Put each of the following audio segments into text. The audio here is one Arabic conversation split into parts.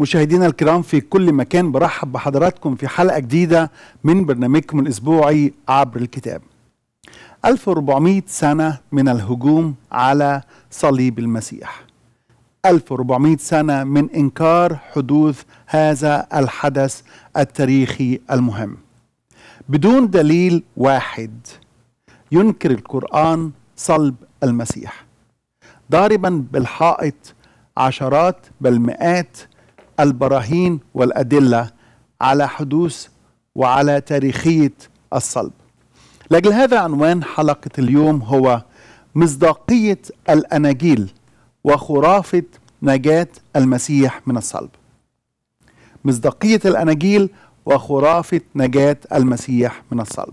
مشاهدينا الكرام في كل مكان برحب بحضراتكم في حلقة جديدة من برنامجكم الأسبوعي عبر الكتاب 1400 سنة من الهجوم على صليب المسيح 1400 سنة من إنكار حدوث هذا الحدث التاريخي المهم بدون دليل واحد ينكر القرآن صلب المسيح ضاربا بالحائط عشرات بل مئات البراهين والأدلة على حدوث وعلى تاريخية الصلب لأجل هذا عنوان حلقة اليوم هو مصداقية الأناجيل وخرافة نجاة المسيح من الصلب مصداقية الأناجيل وخرافة نجاة المسيح من الصلب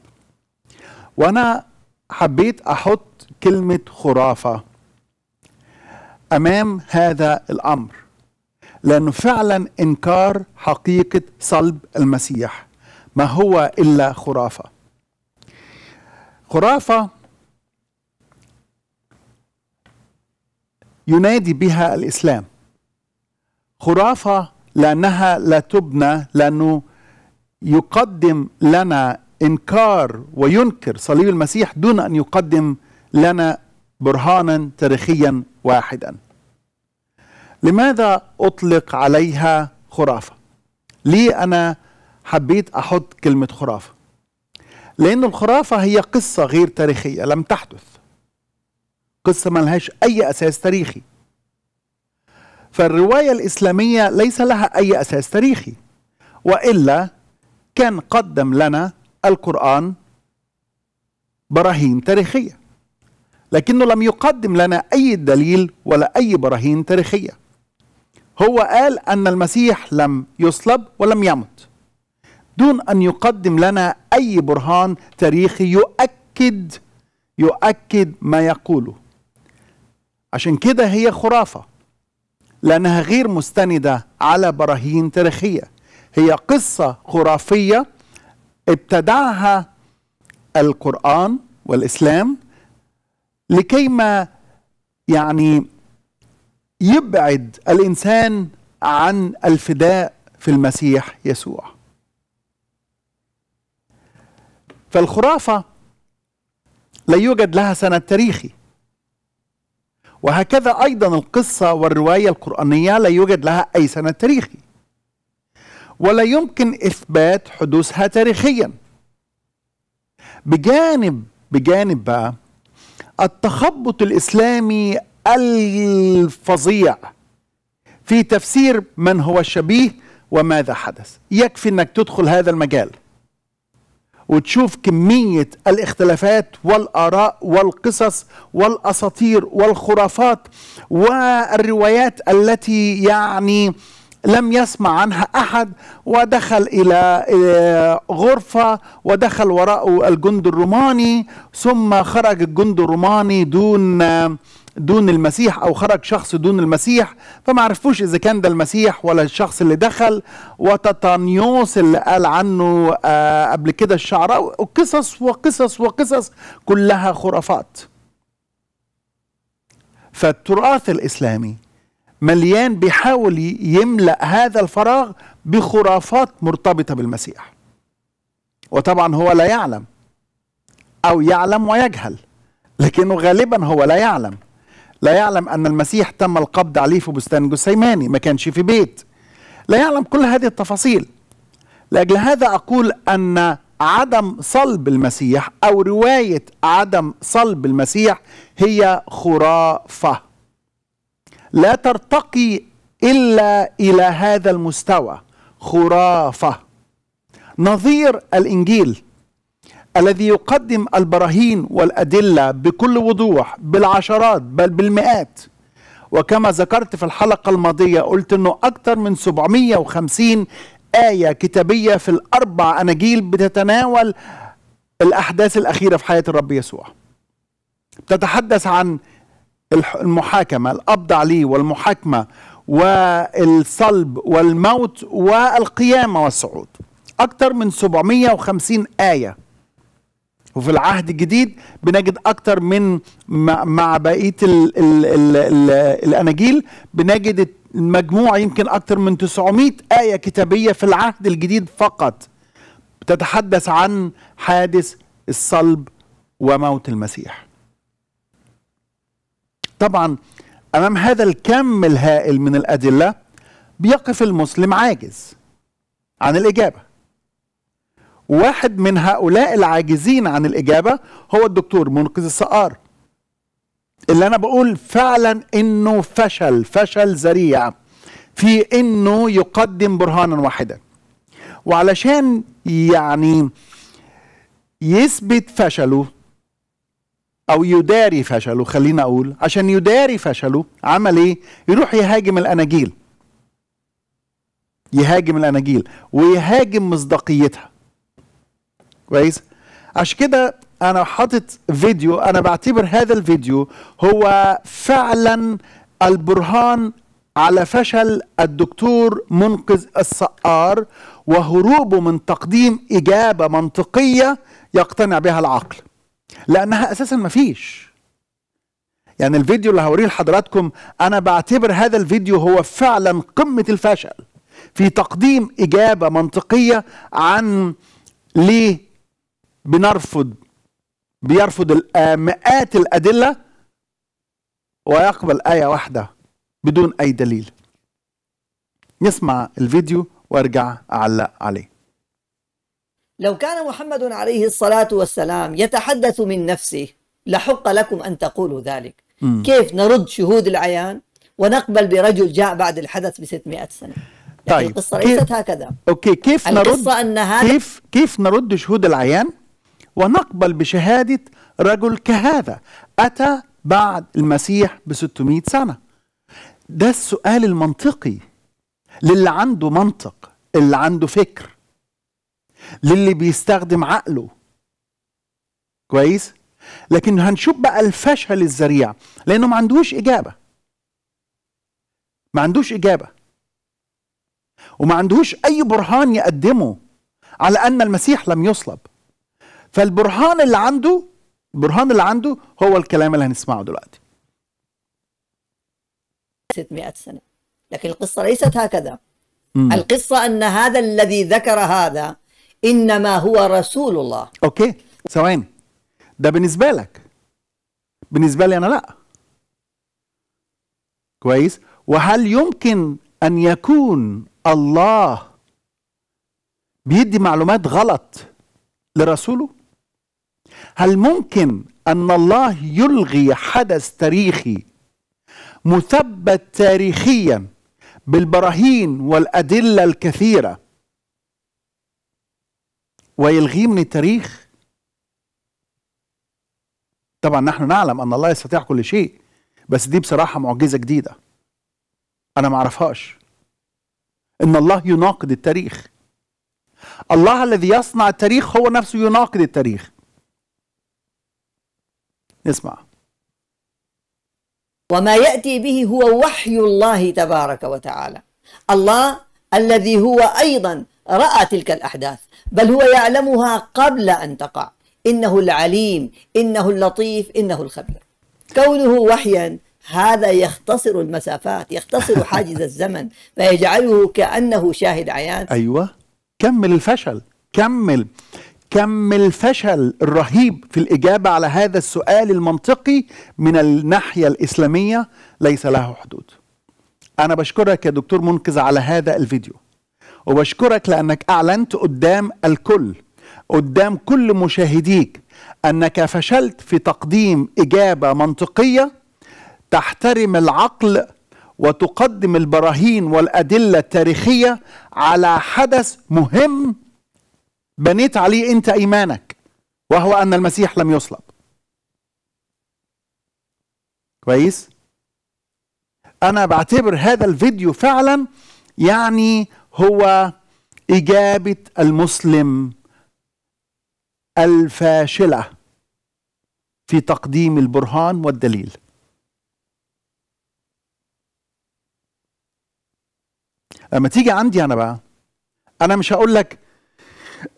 وأنا حبيت أحط كلمة خرافة أمام هذا الأمر لأنه فعلا إنكار حقيقة صلب المسيح ما هو إلا خرافة خرافة ينادي بها الإسلام خرافة لأنها لا تبنى لأنه يقدم لنا إنكار وينكر صليب المسيح دون أن يقدم لنا برهانا تاريخيا واحدا لماذا أطلق عليها خرافة؟ ليه أنا حبيت أحط كلمة خرافة؟ لأن الخرافة هي قصة غير تاريخية لم تحدث قصة لهاش أي أساس تاريخي فالرواية الإسلامية ليس لها أي أساس تاريخي وإلا كان قدم لنا القرآن براهين تاريخية لكنه لم يقدم لنا أي دليل ولا أي براهين تاريخية هو قال أن المسيح لم يصلب ولم يمت دون أن يقدم لنا أي برهان تاريخي يؤكد يؤكد ما يقوله عشان كده هي خرافة لأنها غير مستندة على براهين تاريخية هي قصة خرافية ابتدعها القرآن والإسلام لكيما يعني يبعد الانسان عن الفداء في المسيح يسوع فالخرافه لا يوجد لها سند تاريخي وهكذا ايضا القصه والروايه القرانيه لا يوجد لها اي سند تاريخي ولا يمكن اثبات حدوثها تاريخيا بجانب بجانب بقى التخبط الاسلامي الفظيع في تفسير من هو شبيه وماذا حدث يكفي انك تدخل هذا المجال وتشوف كمية الاختلافات والآراء والقصص والأساطير والخرافات والروايات التي يعني لم يسمع عنها أحد ودخل إلى آه، غرفة ودخل وراءه الجند الروماني ثم خرج الجند الروماني دون دون المسيح او خرج شخص دون المسيح فما عرفوش اذا كان ده المسيح ولا الشخص اللي دخل وتطانيوس اللي قال عنه آه قبل كده الشعراء وقصص وقصص وقصص كلها خرافات فالتراث الاسلامي مليان بيحاول يملا هذا الفراغ بخرافات مرتبطه بالمسيح وطبعا هو لا يعلم او يعلم ويجهل لكنه غالبا هو لا يعلم لا يعلم أن المسيح تم القبض عليه في بستان جسيماني ما كانش في بيت لا يعلم كل هذه التفاصيل لأجل هذا أقول أن عدم صلب المسيح أو رواية عدم صلب المسيح هي خرافة لا ترتقي إلا إلى هذا المستوى خرافة نظير الإنجيل الذي يقدم البراهين والأدلة بكل وضوح بالعشرات بل بالمئات وكما ذكرت في الحلقة الماضية قلت أنه أكثر من 750 آية كتابية في الأربع أناجيل بتتناول الأحداث الأخيرة في حياة الرب يسوع تتحدث عن المحاكمة القبض عليه والمحاكمة والصلب والموت والقيامة والصعود أكثر من 750 آية وفي العهد الجديد بنجد اكتر من مع بقيه الاناجيل بنجد المجموع يمكن اكتر من 900 ايه كتابيه في العهد الجديد فقط تتحدث عن حادث الصلب وموت المسيح طبعا امام هذا الكم الهائل من الادله بيقف المسلم عاجز عن الاجابه واحد من هؤلاء العاجزين عن الإجابة هو الدكتور منقذ السقار اللي أنا بقول فعلا إنه فشل فشل ذريع في إنه يقدم برهانا واحدا وعلشان يعني يثبت فشله او يداري فشله خلينا اقول عشان يداري فشله عمل ايه يروح يهاجم الاناجيل يهاجم الاناجيل ويهاجم مصداقيتها كويس عشان كده انا حاطط فيديو انا بعتبر هذا الفيديو هو فعلا البرهان على فشل الدكتور منقذ السقار وهروبه من تقديم اجابه منطقيه يقتنع بها العقل لانها اساسا مفيش يعني الفيديو اللي هوريه لحضراتكم انا بعتبر هذا الفيديو هو فعلا قمه الفشل في تقديم اجابه منطقيه عن ليه بنرفض بيرفض آه، مئات الأدلة ويقبل آية واحدة بدون أي دليل نسمع الفيديو وارجع أعلق عليه لو كان محمد عليه الصلاة والسلام يتحدث من نفسه لحق لكم أن تقولوا ذلك م. كيف نرد شهود العيان ونقبل برجل جاء بعد الحدث ب 600 سنة يعني طيب القصة ليست هكذا أوكي كيف نرد أن هذا كيف كيف نرد شهود العيان ونقبل بشهادة رجل كهذا أتى بعد المسيح ب 600 سنة ده السؤال المنطقي للي عنده منطق اللي عنده فكر للي بيستخدم عقله كويس لكن هنشوف بقى الفشل الذريع لانه ما عندوش اجابه ما عندوش اجابه وما عندوش اي برهان يقدمه على ان المسيح لم يصلب فالبرهان اللي عنده البرهان اللي عنده هو الكلام اللي هنسمعه دلوقتي 600 سنة لكن القصة ليست هكذا مم. القصة أن هذا الذي ذكر هذا إنما هو رسول الله أوكي ثواني ده بالنسبة لك بالنسبة لي أنا لا كويس وهل يمكن أن يكون الله بيدي معلومات غلط لرسوله هل ممكن ان الله يلغي حدث تاريخي مثبت تاريخيا بالبراهين والادله الكثيره ويلغيه من التاريخ طبعا نحن نعلم ان الله يستطيع كل شيء بس دي بصراحه معجزه جديده انا ما اعرفهاش ان الله يناقض التاريخ الله الذي يصنع التاريخ هو نفسه يناقض التاريخ نسمع وما يأتي به هو وحي الله تبارك وتعالى الله الذي هو أيضا رأى تلك الأحداث بل هو يعلمها قبل أن تقع إنه العليم إنه اللطيف إنه الخبير كونه وحيا هذا يختصر المسافات يختصر حاجز الزمن فيجعله كأنه شاهد عيان أيوة كمل الفشل كمل كم الفشل الرهيب في الإجابة على هذا السؤال المنطقي من الناحية الإسلامية ليس له حدود أنا بشكرك يا دكتور منقذ على هذا الفيديو وبشكرك لأنك أعلنت قدام الكل قدام كل مشاهديك أنك فشلت في تقديم إجابة منطقية تحترم العقل وتقدم البراهين والأدلة التاريخية على حدث مهم بنيت عليه انت ايمانك وهو ان المسيح لم يصلب كويس انا بعتبر هذا الفيديو فعلا يعني هو اجابه المسلم الفاشله في تقديم البرهان والدليل لما تيجي عندي انا بقى انا مش هقول لك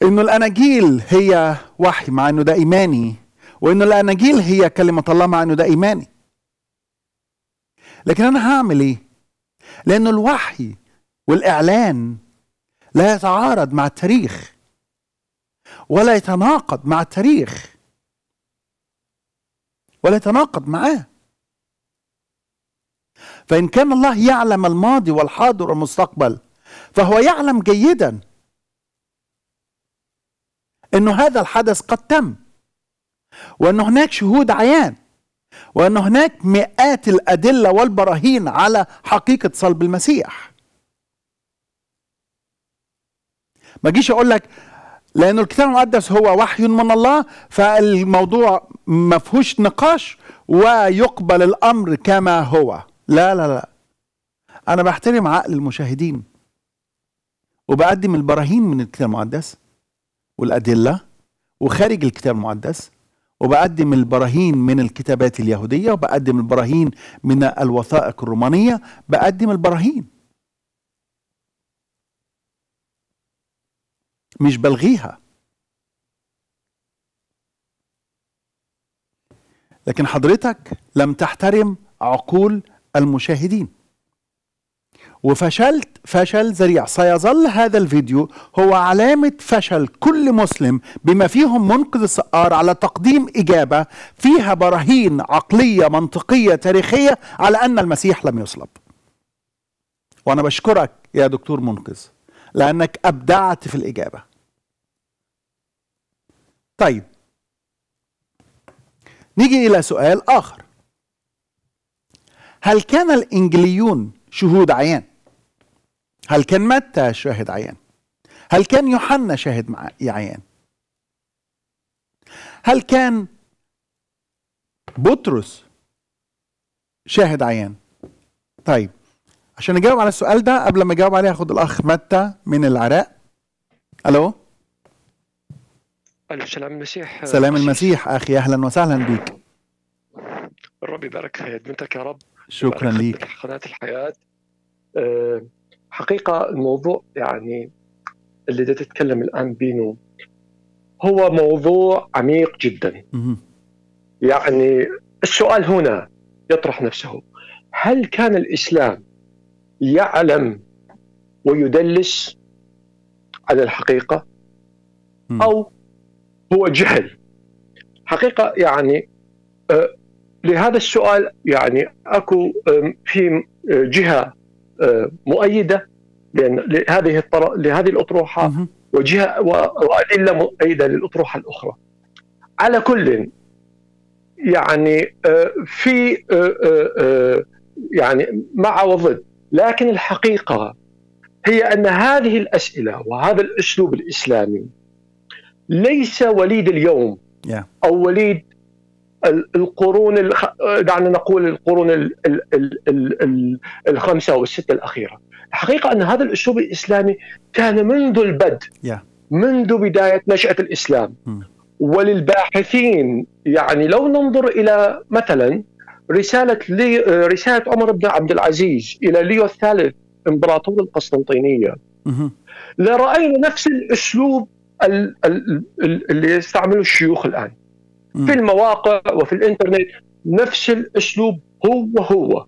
انه الاناجيل هي وحي مع انه ده ايماني وانه الاناجيل هي كلمه الله مع انه ده ايماني لكن انا هعمل ايه لانه الوحي والاعلان لا يتعارض مع التاريخ ولا يتناقض مع التاريخ ولا يتناقض معاه فان كان الله يعلم الماضي والحاضر والمستقبل فهو يعلم جيدا انه هذا الحدث قد تم وان هناك شهود عيان وان هناك مئات الادله والبراهين على حقيقه صلب المسيح ما جيش اقول لك لأن الكتاب المقدس هو وحي من الله فالموضوع ما فيهوش نقاش ويقبل الأمر كما هو لا لا لا أنا بحترم عقل المشاهدين وبقدم البراهين من الكتاب المقدس والأدلة وخارج الكتاب المقدس وبقدم البراهين من الكتابات اليهودية وبقدم البراهين من الوثائق الرومانية بقدم البراهين مش بلغيها لكن حضرتك لم تحترم عقول المشاهدين وفشلت فشل ذريع سيظل هذا الفيديو هو علامة فشل كل مسلم بما فيهم منقذ السقار على تقديم إجابة فيها براهين عقلية منطقية تاريخية على أن المسيح لم يصلب وأنا بشكرك يا دكتور منقذ لأنك أبدعت في الإجابة طيب نيجي إلى سؤال آخر هل كان الإنجليون شهود عيان هل كان متى شاهد عيان هل كان يوحنا شاهد عيان هل كان بطرس شاهد عيان طيب عشان اجاوب على السؤال ده قبل ما اجاوب عليه هاخد الاخ متى من العراق الو الو سلام المسيح سلام المسيح اخي اهلا وسهلا بك الرب يبارك خدمتك يا رب شكرا ليك قناه الحياه آه، حقيقه الموضوع يعني اللي بدي تتكلم الان بينه هو موضوع عميق جدا يعني السؤال هنا يطرح نفسه هل كان الاسلام يعلم ويدلس على الحقيقه او هو جهل حقيقه يعني آه، لهذا السؤال يعني اكو في آه، جهه مؤيده لان لهذه لهذه الاطروحه وجهه وادله مؤيده للاطروحه الاخرى. على كل يعني آه، في آه، آه، يعني مع وضد لكن الحقيقه هي ان هذه الاسئله وهذا الاسلوب الاسلامي ليس وليد اليوم او وليد القرون دعنا نقول القرون الخمسه والسته الاخيره. الحقيقه ان هذا الاسلوب الاسلامي كان منذ البدء منذ بدايه نشاه الاسلام hmm. وللباحثين يعني لو ننظر الى مثلا رساله لي رساله عمر بن عبد العزيز الى ليو الثالث امبراطور القسطنطينيه hmm. لراينا نفس الاسلوب اللي يستعمله الشيوخ الان في المواقع وفي الانترنت نفس الاسلوب هو هو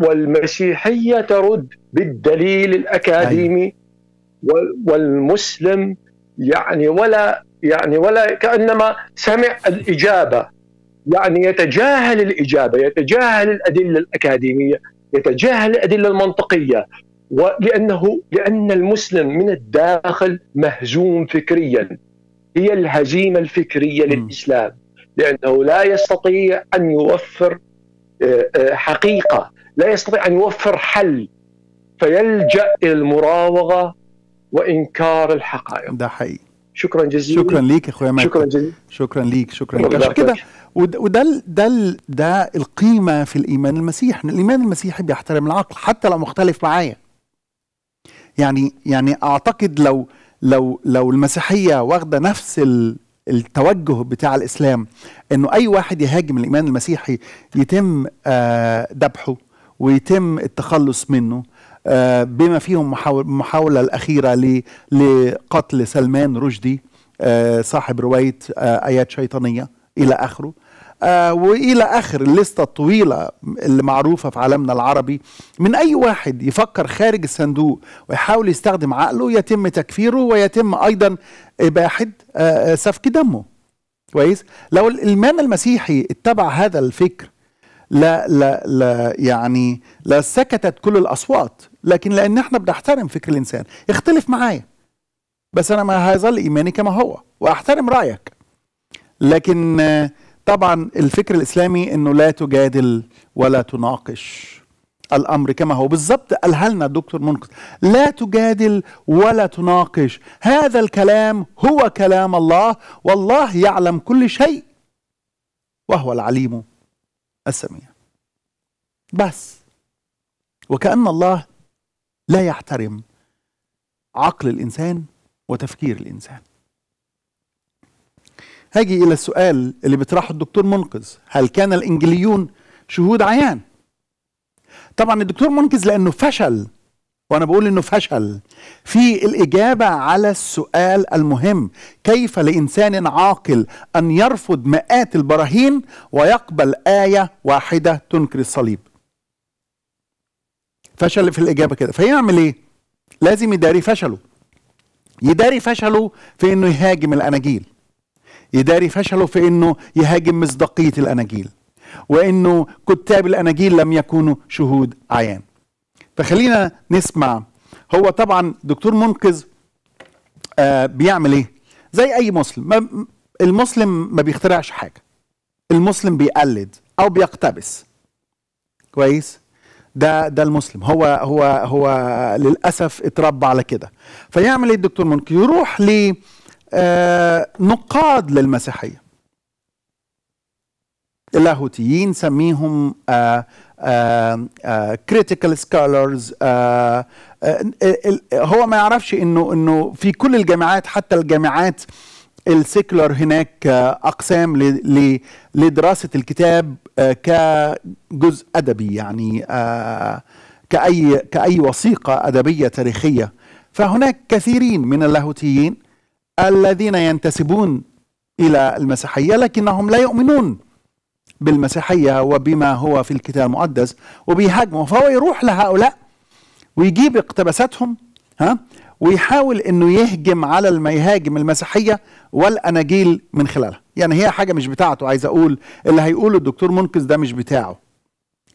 والمسيحيه ترد بالدليل الاكاديمي أيوة. والمسلم يعني ولا يعني ولا كانما سمع الاجابه يعني يتجاهل الاجابه يتجاهل الادله الاكاديميه يتجاهل الادله المنطقيه ولانه لان المسلم من الداخل مهزوم فكريا هي الهزيمة الفكرية للإسلام لأنه لا يستطيع أن يوفر آه، آه، حقيقة لا يستطيع أن يوفر حل فيلجأ إلى المراوغة وإنكار الحقائق ده حقيقي شكرا جزيلا شكرا ليك اخويا ماجد شكرا جزيلا شكرا ليك شكرا ليك عشان كده وده ده ده القيمه في الايمان المسيحي الايمان المسيحي بيحترم العقل حتى لو مختلف معايا يعني يعني اعتقد لو لو لو المسيحيه واخده نفس التوجه بتاع الاسلام انه اي واحد يهاجم الايمان المسيحي يتم آه، ذبحه ويتم التخلص منه آه، بما فيهم محاولة الأخيرة لقتل سلمان رشدي آه، صاحب رواية آيات شيطانية إلى آخره آه، والى اخر الليسته الطويله اللي معروفه في عالمنا العربي من اي واحد يفكر خارج الصندوق ويحاول يستخدم عقله يتم تكفيره ويتم ايضا اباحه آه، آه، سفك دمه كويس لو الامام المسيحي اتبع هذا الفكر لا لا لا يعني لا سكتت كل الاصوات لكن لان احنا بنحترم فكر الانسان اختلف معايا بس انا ما هيظل ايماني كما هو واحترم رايك لكن طبعا الفكر الاسلامي انه لا تجادل ولا تناقش الامر كما هو بالظبط قالها لنا الدكتور منقذ لا تجادل ولا تناقش هذا الكلام هو كلام الله والله يعلم كل شيء وهو العليم السميع بس وكأن الله لا يحترم عقل الإنسان وتفكير الإنسان هاجي إلى السؤال اللي بيطرحه الدكتور منقذ هل كان الإنجليون شهود عيان طبعا الدكتور منقذ لأنه فشل وأنا بقول إنه فشل في الإجابة على السؤال المهم كيف لإنسان عاقل أن يرفض مئات البراهين ويقبل آية واحدة تنكر الصليب فشل في الإجابة كده فيعمل إيه لازم يداري فشله يداري فشله في إنه يهاجم الأناجيل يداري فشله في انه يهاجم مصداقيه الاناجيل وانه كتاب الاناجيل لم يكونوا شهود عيان فخلينا نسمع هو طبعا دكتور منقذ آه بيعمل ايه زي اي مسلم ما المسلم ما بيخترعش حاجه المسلم بيقلد او بيقتبس كويس ده ده المسلم هو هو هو للاسف اتربى على كده فيعمل ايه الدكتور منقذ يروح ليه نقاد للمسيحية اللاهوتيين سميهم كريتيكال آه، آه، آه، سكولرز هو ما يعرفش انه انه في كل الجامعات حتى الجامعات السيكولر هناك اقسام لدراسه الكتاب كجزء ادبي يعني كاي كاي وثيقه ادبيه تاريخيه فهناك كثيرين من اللاهوتيين الذين ينتسبون الى المسيحيه لكنهم لا يؤمنون بالمسيحيه وبما هو في الكتاب المقدس وبيهاجموا فهو يروح لهؤلاء ويجيب اقتباساتهم ها ويحاول انه يهجم على ما يهاجم المسيحيه والاناجيل من خلالها يعني هي حاجه مش بتاعته عايز اقول اللي هيقوله الدكتور منقذ ده مش بتاعه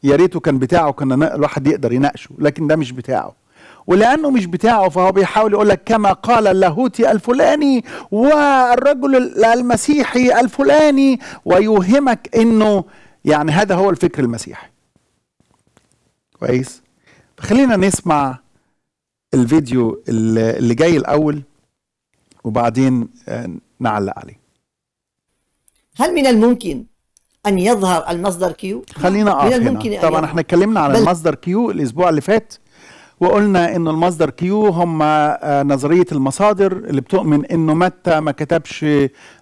يا ريته كان بتاعه كان الواحد يقدر يناقشه لكن ده مش بتاعه ولانه مش بتاعه فهو بيحاول يقول لك كما قال اللاهوتي الفلاني والرجل المسيحي الفلاني ويوهمك انه يعني هذا هو الفكر المسيحي كويس خلينا نسمع الفيديو اللي جاي الاول وبعدين آه، نعلق عليه هل من الممكن ان يظهر المصدر كيو خلينا اقف طبعا احنا اتكلمنا عن المصدر كيو الاسبوع اللي فات وقلنا انه المصدر كيو هم آه، نظريه المصادر اللي بتؤمن انه متى ما كتبش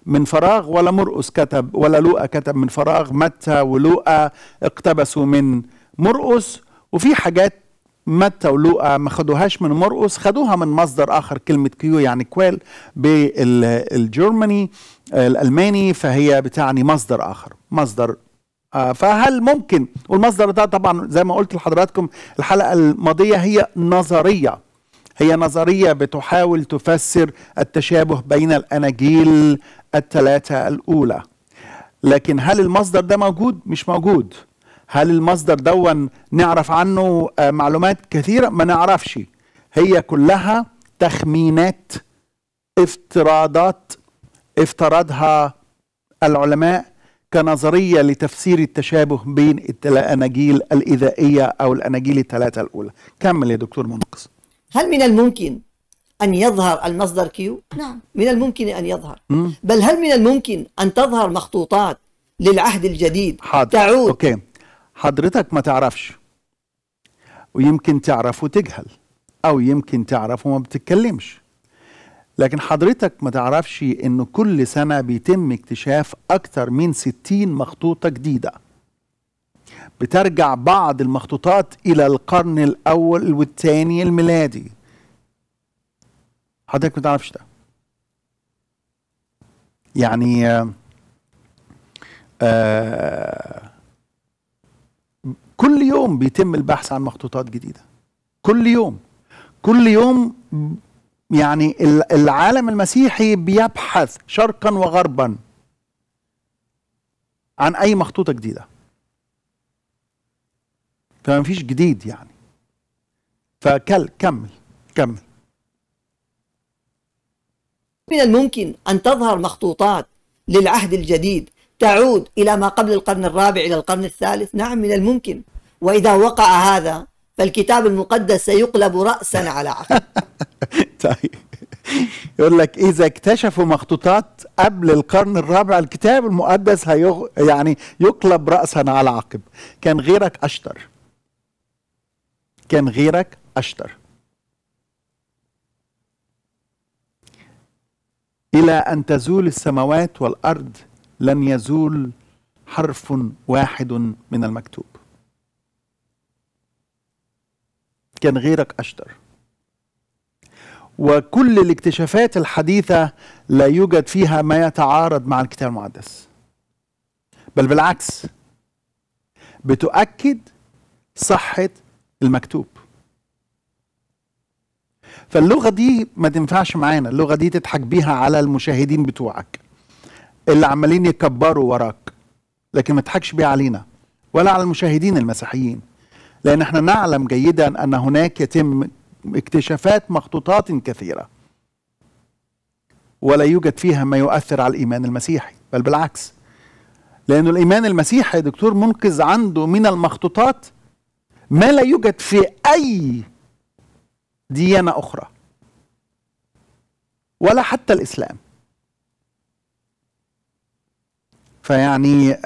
من فراغ ولا مرقس كتب ولا لوقا كتب من فراغ متى ولوقا اقتبسوا من مرقس وفي حاجات متى ولوقا ما خدوهاش من مرقس خدوها من مصدر اخر كلمه كيو يعني كويل بالجرماني آه، الالماني فهي بتعني مصدر اخر مصدر آه، فهل ممكن والمصدر ده طبعا زي ما قلت لحضراتكم الحلقه الماضيه هي نظريه هي نظريه بتحاول تفسر التشابه بين الاناجيل الثلاثه الاولى لكن هل المصدر ده موجود مش موجود هل المصدر دون نعرف عنه آه، معلومات كثيره ما نعرفش هي كلها تخمينات افتراضات افترضها العلماء كنظرية لتفسير التشابه بين الأناجيل الإذائية أو الأناجيل الثلاثة الأولى كمل يا دكتور منقذ هل من الممكن أن يظهر المصدر كيو؟ نعم من الممكن أن يظهر مم. بل هل من الممكن أن تظهر مخطوطات للعهد الجديد حاضر. تعود أوكي حضرتك ما تعرفش ويمكن تعرف وتجهل أو يمكن تعرف وما بتتكلمش لكن حضرتك ما تعرفش ان كل سنة بيتم اكتشاف اكتر من 60 مخطوطة جديدة بترجع بعض المخطوطات الى القرن الاول والثاني الميلادي حضرتك ما تعرفش ده يعني آه كل يوم بيتم البحث عن مخطوطات جديده كل يوم كل يوم يعني العالم المسيحي بيبحث شرقا وغربا عن اي مخطوطه جديده فما فيش جديد يعني فكل كمل كمل من الممكن ان تظهر مخطوطات للعهد الجديد تعود الى ما قبل القرن الرابع الى القرن الثالث نعم من الممكن واذا وقع هذا فالكتاب المقدس سيقلب رأسا على عقب طيب يقول لك إذا اكتشفوا مخطوطات قبل القرن الرابع الكتاب المقدس هيغ... يعني يقلب رأسا على عقب كان غيرك أشطر كان غيرك أشطر إلى أن تزول السماوات والأرض لن يزول حرف واحد من المكتوب كان غيرك أشطر وكل الاكتشافات الحديثة لا يوجد فيها ما يتعارض مع الكتاب المقدس بل بالعكس بتؤكد صحة المكتوب فاللغة دي ما تنفعش معانا اللغة دي تضحك بيها على المشاهدين بتوعك اللي عمالين يكبروا وراك لكن ما تضحكش بيها علينا ولا على المشاهدين المسيحيين لأن احنا نعلم جيدا أن هناك يتم اكتشافات مخطوطات كثيرة ولا يوجد فيها ما يؤثر على الإيمان المسيحي بل بالعكس لأن الإيمان المسيحي دكتور منقذ عنده من المخطوطات ما لا يوجد في أي ديانة أخرى ولا حتى الإسلام فيعني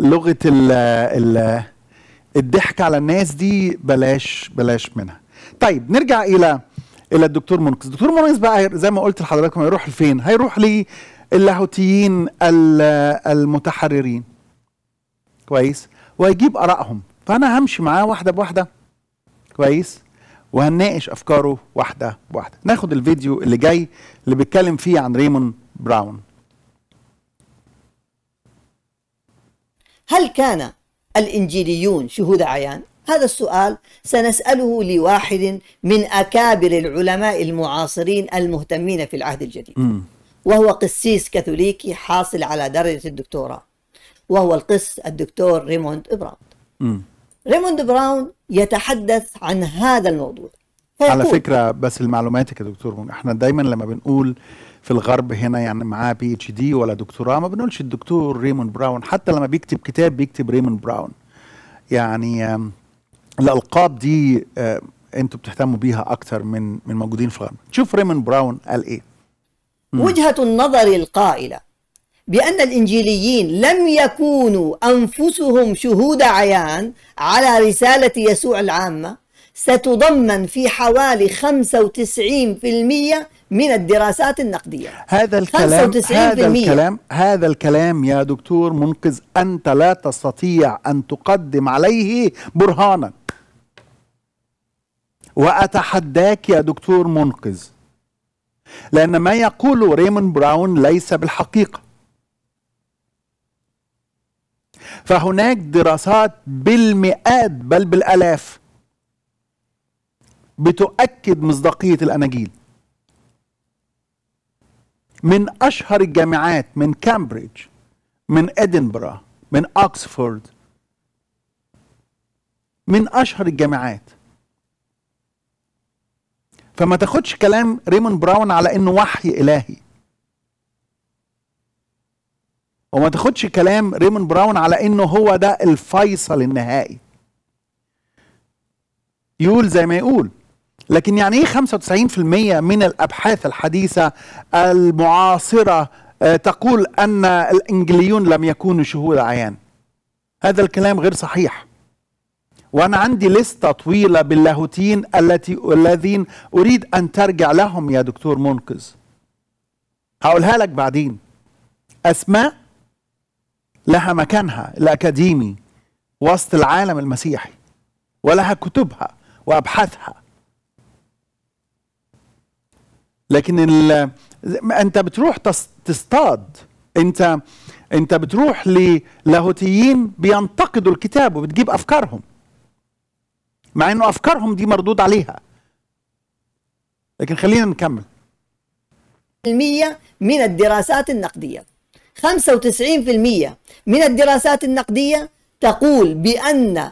لغة ال ال الضحك على الناس دي بلاش بلاش منها طيب نرجع الى الى الدكتور منقذ الدكتور منقذ بقى زي ما قلت لحضراتكم هيروح لفين هيروح للاهوتيين المتحررين كويس وهيجيب ارائهم فانا همشي معاه واحده بواحده كويس وهنناقش افكاره واحده بواحده ناخد الفيديو اللي جاي اللي بيتكلم فيه عن ريمون براون هل كان الإنجيليون شهود عيان هذا السؤال سنسأله لواحد من أكابر العلماء المعاصرين المهتمين في العهد الجديد م. وهو قسيس كاثوليكي حاصل على درجة الدكتوراه وهو القس الدكتور ريموند براون ريموند براون يتحدث عن هذا الموضوع على فكرة بس لمعلوماتك يا دكتور احنا دايما لما بنقول في الغرب هنا يعني معاه بي اتش دي ولا دكتوراه ما بنقولش الدكتور ريمون براون حتى لما بيكتب كتاب بيكتب ريمون براون يعني الالقاب دي آه، انتم بتهتموا بيها اكتر من من موجودين في الغرب شوف ريمون براون قال ايه وجهه النظر القائله بأن الإنجيليين لم يكونوا أنفسهم شهود عيان على رسالة يسوع العامة ستضمن في حوالي 95% من الدراسات النقدية هذا الكلام هذا الكلام هذا الكلام يا دكتور منقذ أنت لا تستطيع أن تقدم عليه برهانا وأتحداك يا دكتور منقذ لأن ما يقوله ريمون براون ليس بالحقيقة فهناك دراسات بالمئات بل بالألاف بتؤكد مصداقية الأناجيل من أشهر الجامعات من كامبريدج من إدنبرا من أكسفورد من أشهر الجامعات فما تاخدش كلام ريمون براون على انه وحي الهي وما تاخدش كلام ريمون براون على انه هو ده الفيصل النهائي يقول زي ما يقول لكن يعني ايه 95% من الابحاث الحديثه المعاصره آه، تقول ان الانجليون لم يكونوا شهود عيان هذا الكلام غير صحيح وانا عندي لستة طويلة باللاهوتيين التي الذين اريد ان ترجع لهم يا دكتور منقذ هقولها لك بعدين اسماء لها مكانها الاكاديمي وسط العالم المسيحي ولها كتبها وابحاثها لكن ال... انت بتروح تصطاد انت انت بتروح للاهوتيين بينتقدوا الكتاب وبتجيب افكارهم مع انه افكارهم دي مردود عليها لكن خلينا نكمل المية من الدراسات النقدية 95% من الدراسات النقدية تقول بأن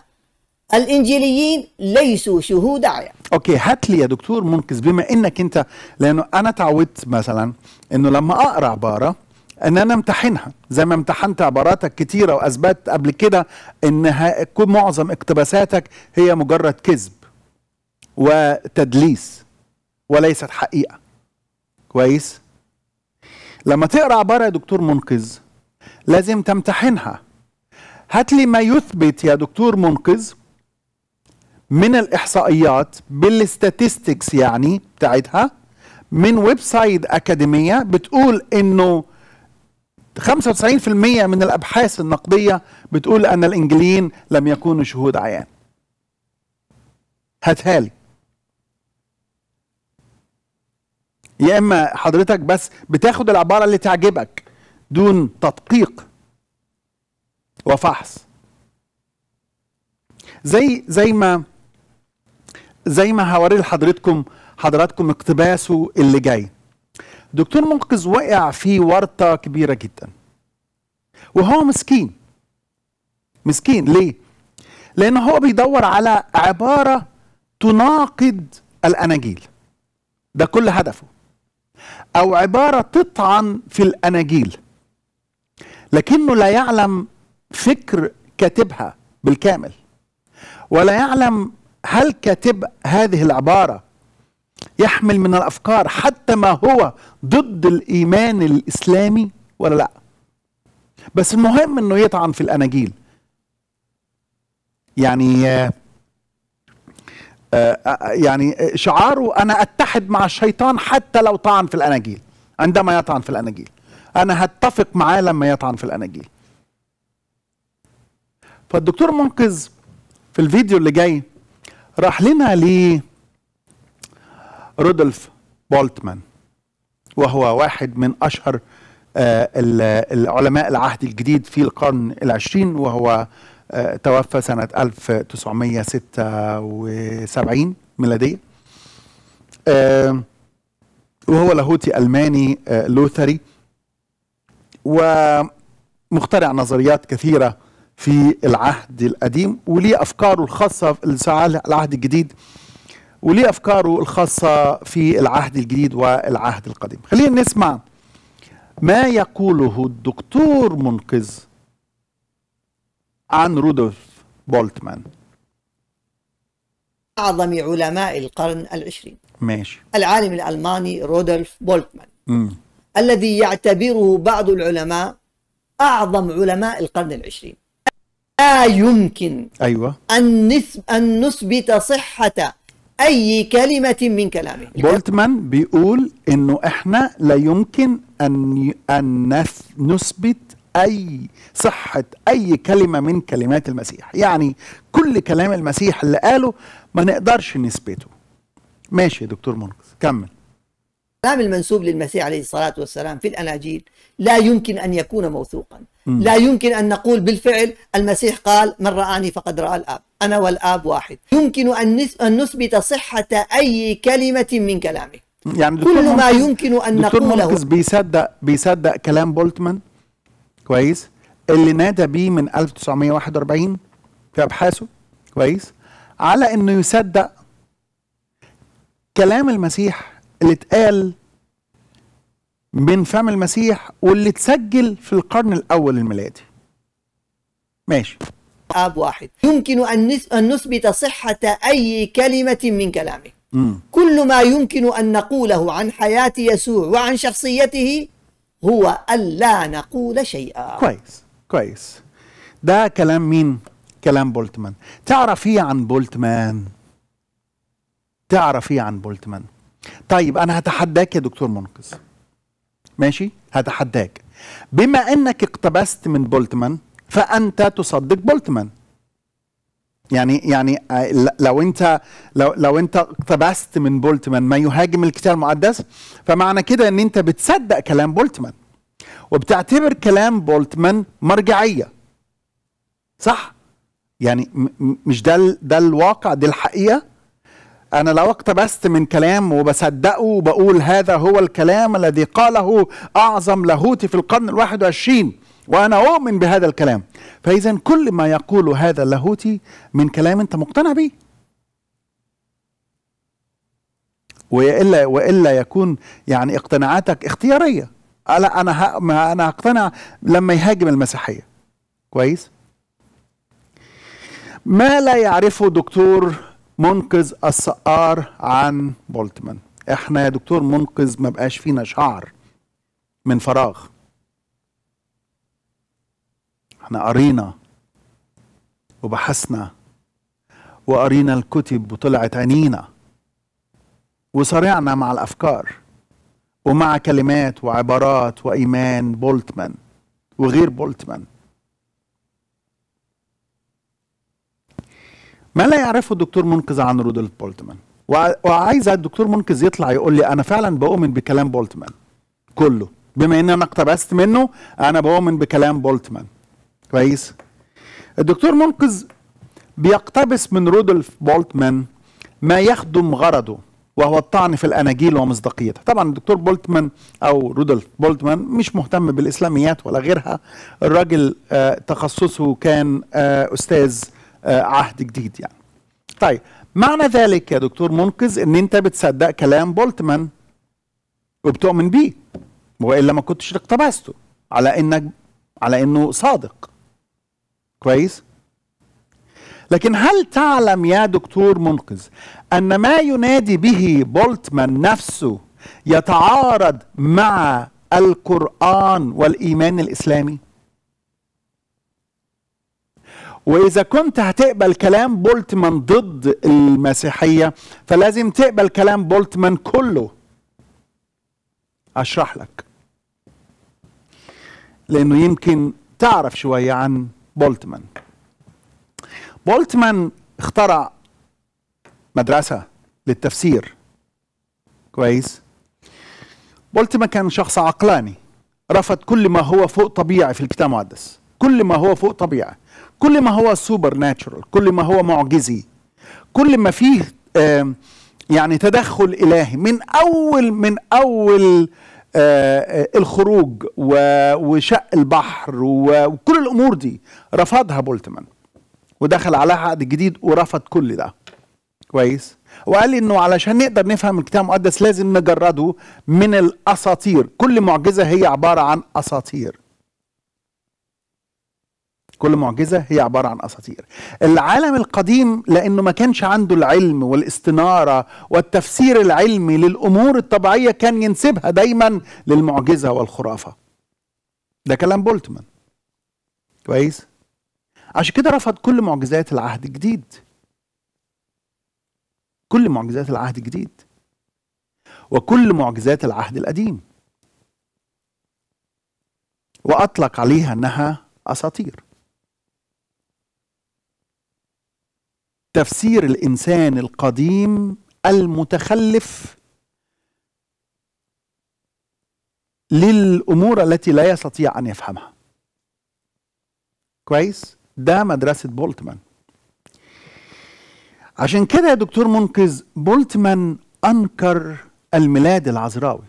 الانجيليين ليسوا شهود عيا اوكي هات لي يا دكتور منقذ بما انك انت لانه انا تعودت مثلا انه لما اقرا عباره ان انا امتحنها زي ما امتحنت عباراتك كتيره واثبتت قبل كده انها معظم اقتباساتك هي مجرد كذب وتدليس وليست حقيقه كويس لما تقرا عباره يا دكتور منقذ لازم تمتحنها هات لي ما يثبت يا دكتور منقذ من الاحصائيات بالاستاتستكس يعني بتاعتها من ويب سايت اكاديميه بتقول انه 95% من الابحاث النقديه بتقول ان الانجليين لم يكونوا شهود عيان هاتها لي يا اما حضرتك بس بتاخد العباره اللي تعجبك دون تدقيق وفحص زي زي ما زي ما هوري لحضرتكم حضراتكم اقتباسه اللي جاي دكتور منقذ وقع في ورطة كبيرة جدا وهو مسكين مسكين ليه؟ لأن هو بيدور على عبارة تناقض الأناجيل ده كل هدفه أو عبارة تطعن في الأناجيل لكنه لا يعلم فكر كاتبها بالكامل ولا يعلم هل كاتب هذه العبارة يحمل من الأفكار حتى ما هو ضد الإيمان الإسلامي ولا لأ بس المهم أنه يطعن في الأناجيل يعني آه،, آه آه يعني شعاره أنا أتحد مع الشيطان حتى لو طعن في الأناجيل عندما يطعن في الأناجيل أنا هتفق معاه لما يطعن في الأناجيل فالدكتور منقذ في الفيديو اللي جاي راح لنا ل رودولف بولتمان وهو واحد من اشهر آه، العلماء العهد الجديد في القرن العشرين وهو آه، توفى سنة 1976 ميلادية آه، وهو لاهوتي ألماني لوثري ومخترع نظريات كثيرة في العهد القديم وليه افكاره الخاصه العهد الجديد وليه افكاره الخاصه في العهد الجديد والعهد القديم خلينا نسمع ما يقوله الدكتور منقذ عن رودولف بولتمان أعظم علماء القرن العشرين ماشي العالم الألماني رودولف بولتمان الذي يعتبره بعض العلماء أعظم علماء القرن العشرين لا يمكن أيوة أن, نثب أن نثبت صحة أي كلمة من كلامه بولتمان بيقول إنه إحنا لا يمكن أن أن نثبت أي صحة أي كلمة من كلمات المسيح يعني كل كلام المسيح اللي قاله ما نقدرش نثبته ماشي يا دكتور منقذ كمل الكلام المنسوب للمسيح عليه الصلاة والسلام في الأناجيل لا يمكن أن يكون موثوقا م. لا يمكن أن نقول بالفعل المسيح قال من رآني فقد رأى الآب أنا والآب واحد يمكن أن نثبت صحة أي كلمة من كلامه يعني كل ما يمكن أن دكتور نقوله دكتور بيصدق بيصدق كلام بولتمان كويس اللي نادى بيه من 1941 في أبحاثه كويس على أنه يصدق كلام المسيح اللي اتقال من فم المسيح واللي اتسجل في القرن الأول الميلادي ماشي آب واحد يمكن أن نثبت صحة أي كلمة من كلامه مم. كل ما يمكن أن نقوله عن حياة يسوع وعن شخصيته هو ألا نقول شيئا كويس كويس ده كلام مين؟ كلام بولتمان تعرف ايه عن بولتمان؟ تعرف ايه عن بولتمان؟ طيب انا هتحداك يا دكتور منقذ ماشي هتحداك بما انك اقتبست من بولتمان فانت تصدق بولتمان يعني يعني آه، لو انت لو لو انت اقتبست من بولتمان ما يهاجم الكتاب المقدس فمعنى كده ان انت بتصدق كلام بولتمان وبتعتبر كلام بولتمان مرجعيه صح يعني مش ده ده الواقع دي الحقيقه أنا لو اقتبست من كلام وبصدقه وبقول هذا هو الكلام الذي قاله أعظم لاهوتي في القرن الواحد والعشرين وأنا أؤمن بهذا الكلام فإذا كل ما يقوله هذا اللاهوتي من كلام أنت مقتنع به وإلا وإلا يكون يعني اقتناعاتك اختيارية لا أنا ما أنا هقتنع لما يهاجم المسيحية كويس ما لا يعرفه دكتور منقذ السقار عن بولتمان احنا يا دكتور منقذ ما بقاش فينا شعر من فراغ احنا قرينا وبحثنا وقرينا الكتب وطلعت عينينا وصارعنا مع الافكار ومع كلمات وعبارات وايمان بولتمان وغير بولتمان ما لا يعرفه الدكتور منقذ عن رودولف بولتمان وعايز الدكتور منقذ يطلع يقول لي انا فعلا بؤمن بكلام بولتمان كله بما ان انا اقتبست منه انا بؤمن بكلام بولتمان كويس الدكتور منقذ بيقتبس من رودولف بولتمان ما يخدم غرضه وهو الطعن في الاناجيل ومصداقيتها طبعا الدكتور بولتمان او رودولف بولتمان مش مهتم بالاسلاميات ولا غيرها الراجل آه، تخصصه كان آه، استاذ آه، عهد جديد يعني طيب معنى ذلك يا دكتور منقذ ان انت بتصدق كلام بولتمان وبتؤمن بيه والا ما كنتش اقتبسته على انك على انه صادق كويس لكن هل تعلم يا دكتور منقذ ان ما ينادي به بولتمان نفسه يتعارض مع القران والايمان الاسلامي واذا كنت هتقبل كلام بولتمان ضد المسيحيه فلازم تقبل كلام بولتمان كله اشرح لك لانه يمكن تعرف شويه عن بولتمان بولتمان اخترع مدرسه للتفسير كويس بولتمان كان شخص عقلاني رفض كل ما هو فوق طبيعي في الكتاب المقدس كل ما هو فوق طبيعي كل ما هو سوبر ناتشرال كل ما هو معجزي كل ما فيه يعني تدخل إلهي من أول من أول آه، آه، الخروج وشق البحر وكل الأمور دي رفضها بولتمان ودخل على عقد جديد ورفض كل ده كويس وقال انه علشان نقدر نفهم الكتاب المقدس لازم نجرده من الاساطير كل معجزه هي عباره عن اساطير كل معجزة هي عبارة عن أساطير العالم القديم لأنه ما كانش عنده العلم والاستنارة والتفسير العلمي للأمور الطبيعية كان ينسبها دايما للمعجزة والخرافة ده كلام بولتمان كويس عشان كده رفض كل معجزات العهد الجديد كل معجزات العهد الجديد وكل معجزات العهد القديم وأطلق عليها أنها أساطير تفسير الانسان القديم المتخلف للامور التي لا يستطيع ان يفهمها كويس ده مدرسه بولتمان عشان كده يا دكتور منقذ بولتمان انكر الميلاد العذراوي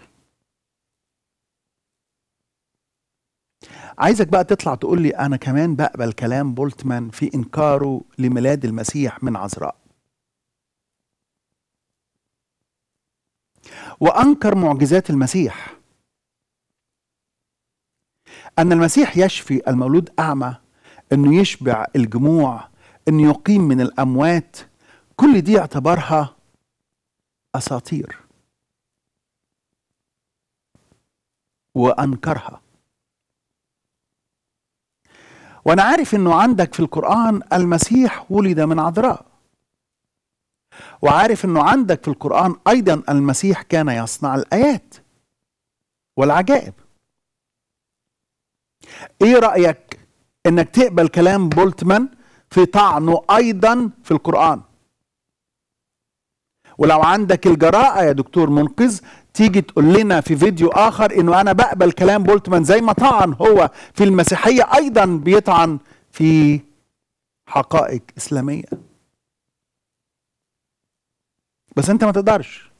عايزك بقى تطلع تقول لي انا كمان بقبل كلام بولتمان في انكاره لميلاد المسيح من عذراء وانكر معجزات المسيح ان المسيح يشفي المولود اعمى انه يشبع الجموع انه يقيم من الاموات كل دي اعتبرها اساطير وانكرها وانا عارف انه عندك في القران المسيح ولد من عذراء وعارف انه عندك في القران ايضا المسيح كان يصنع الايات والعجائب ايه رايك انك تقبل كلام بولتمان في طعنه ايضا في القران ولو عندك الجراءه يا دكتور منقذ تيجي تقول لنا في فيديو اخر انه انا بقبل كلام بولتمان زي ما طعن هو في المسيحيه ايضا بيطعن في حقائق اسلاميه بس انت ما تقدرش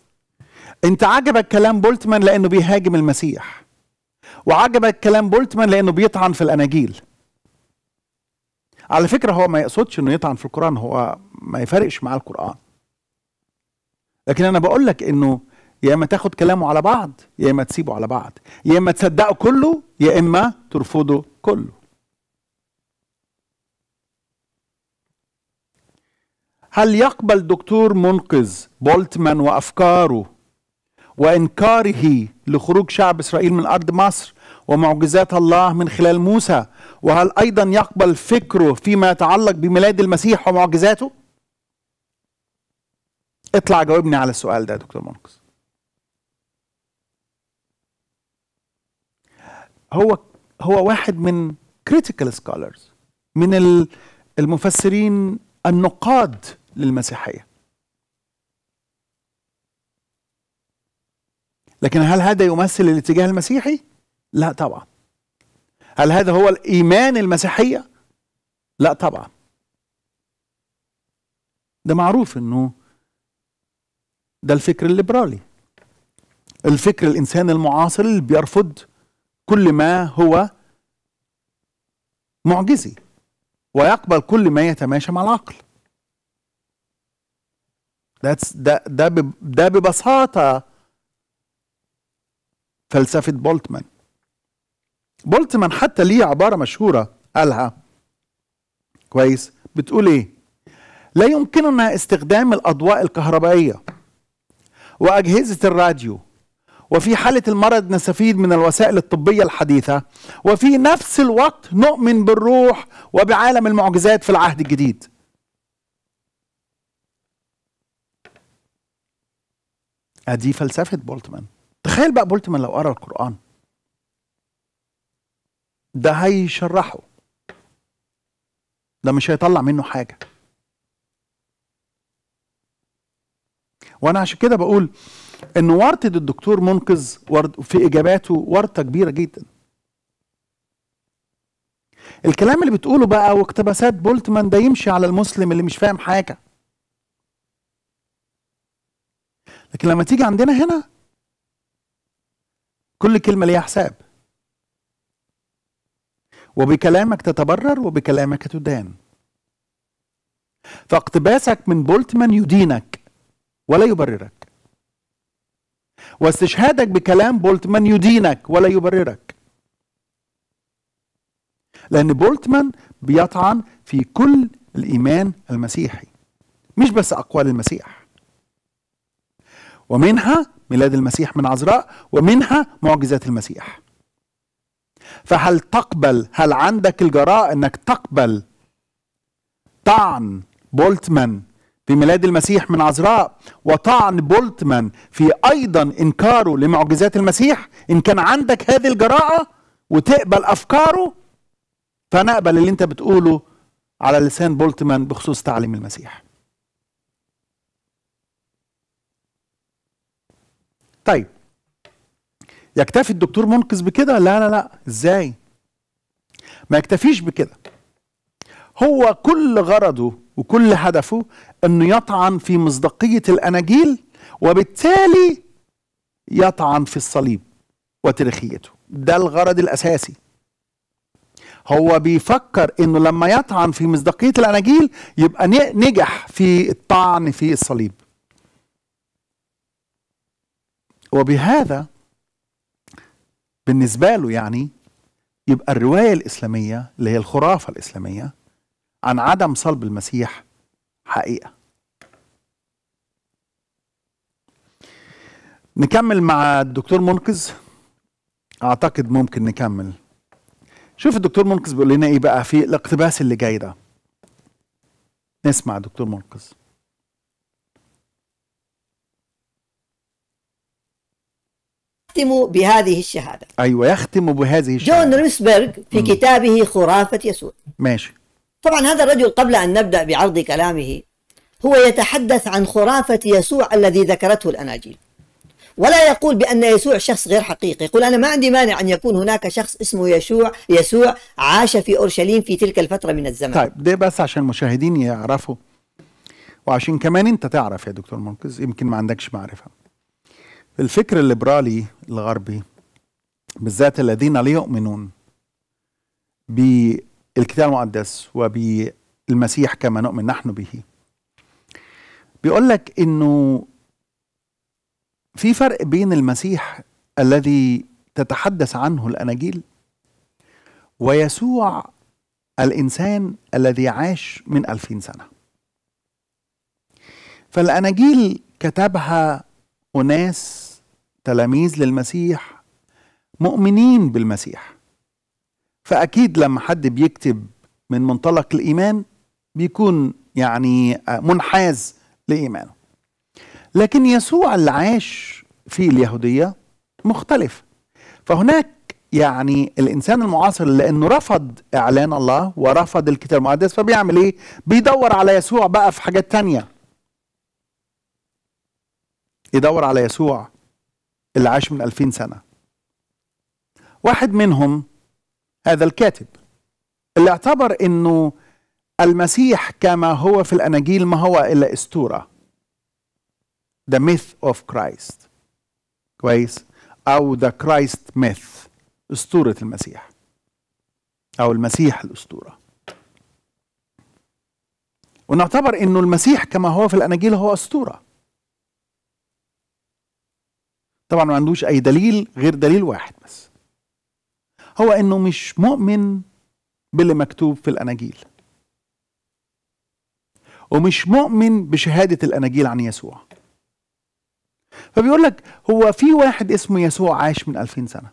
انت عجبك كلام بولتمان لانه بيهاجم المسيح وعجبك كلام بولتمان لانه بيطعن في الاناجيل على فكره هو ما يقصدش انه يطعن في القران هو ما يفرقش معاه القران لكن انا بقول لك انه يا اما تاخد كلامه على بعض يا اما تسيبه على بعض يا اما تصدقه كله يا اما ترفضه كله هل يقبل دكتور منقذ بولتمان وافكاره وانكاره لخروج شعب اسرائيل من ارض مصر ومعجزات الله من خلال موسى وهل ايضا يقبل فكره فيما يتعلق بميلاد المسيح ومعجزاته اطلع جاوبني على السؤال ده يا دكتور منقذ هو هو واحد من كريتيكال سكولرز من المفسرين النقاد للمسيحيه لكن هل هذا يمثل الاتجاه المسيحي لا طبعا هل هذا هو الايمان المسيحيه لا طبعا ده معروف انه ده الفكر الليبرالي الفكر الإنساني المعاصر اللي بيرفض كل ما هو معجزي ويقبل كل ما يتماشى مع العقل ده ده ده ببساطة فلسفة بولتمان بولتمان حتى ليه عبارة مشهورة قالها كويس بتقول ايه لا يمكننا استخدام الأضواء الكهربائية وأجهزة الراديو وفي حالة المرض نستفيد من الوسائل الطبية الحديثة وفي نفس الوقت نؤمن بالروح وبعالم المعجزات في العهد الجديد أدي فلسفة بولتمان تخيل بقى بولتمان لو قرأ القرآن ده هيشرحه ده مش هيطلع منه حاجه وانا عشان كده بقول ان ورطه الدكتور منقذ في اجاباته ورطه كبيره جدا الكلام اللي بتقوله بقى واقتباسات بولتمان ده يمشي على المسلم اللي مش فاهم حاجه لكن لما تيجي عندنا هنا كل كلمه ليها حساب وبكلامك تتبرر وبكلامك تدان فاقتباسك من بولتمان يدينك ولا يبررك واستشهادك بكلام بولتمان يدينك ولا يبررك لأن بولتمان بيطعن في كل الإيمان المسيحي مش بس أقوال المسيح ومنها ميلاد المسيح من عذراء ومنها معجزات المسيح فهل تقبل هل عندك الجراء أنك تقبل طعن بولتمان في ميلاد المسيح من عذراء وطعن بولتمان في ايضا انكاره لمعجزات المسيح ان كان عندك هذه الجراءه وتقبل افكاره فانا اقبل اللي انت بتقوله على لسان بولتمان بخصوص تعليم المسيح طيب يكتفي الدكتور منقذ بكده لا لا لا ازاي ما يكتفيش بكده هو كل غرضه وكل هدفه انه يطعن في مصداقيه الاناجيل وبالتالي يطعن في الصليب وتاريخيته ده الغرض الاساسي هو بيفكر انه لما يطعن في مصداقيه الاناجيل يبقى نجح في الطعن في الصليب وبهذا بالنسبه له يعني يبقى الروايه الاسلاميه اللي هي الخرافه الاسلاميه عن عدم صلب المسيح حقيقه نكمل مع الدكتور منقذ اعتقد ممكن نكمل شوف الدكتور منقذ بيقول لنا ايه بقى في الاقتباس اللي جاي ده نسمع دكتور منقذ يختم بهذه الشهادة أيوة يختم بهذه الشهادة جون ريسبرغ في كتابه خرافة يسوع ماشي طبعا هذا الرجل قبل أن نبدأ بعرض كلامه هو يتحدث عن خرافة يسوع الذي ذكرته الأناجيل ولا يقول بأن يسوع شخص غير حقيقي يقول أنا ما عندي مانع أن يكون هناك شخص اسمه يشوع يسوع عاش في أورشليم في تلك الفترة من الزمن طيب ده بس عشان المشاهدين يعرفوا وعشان كمان انت تعرف يا دكتور منقذ يمكن ما عندكش معرفة الفكر الليبرالي الغربي بالذات الذين لا يؤمنون الكتاب المقدس وبالمسيح كما نؤمن نحن به بيقول لك انه في فرق بين المسيح الذي تتحدث عنه الاناجيل ويسوع الانسان الذي عاش من ألفين سنه فالاناجيل كتبها اناس تلاميذ للمسيح مؤمنين بالمسيح فأكيد لما حد بيكتب من منطلق الإيمان بيكون يعني منحاز لإيمانه لكن يسوع اللي عاش في اليهودية مختلف فهناك يعني الإنسان المعاصر لأنه رفض إعلان الله ورفض الكتاب المقدس فبيعمل إيه؟ بيدور على يسوع بقى في حاجات تانية يدور على يسوع اللي عاش من 2000 سنة واحد منهم هذا الكاتب اللي اعتبر انه المسيح كما هو في الاناجيل ما هو الا اسطوره The myth of Christ كويس او The Christ myth اسطوره المسيح او المسيح الاسطوره ونعتبر انه المسيح كما هو في الاناجيل هو اسطوره طبعا ما عندوش اي دليل غير دليل واحد بس هو انه مش مؤمن باللي مكتوب في الاناجيل ومش مؤمن بشهاده الاناجيل عن يسوع فبيقول لك هو في واحد اسمه يسوع عاش من 2000 سنه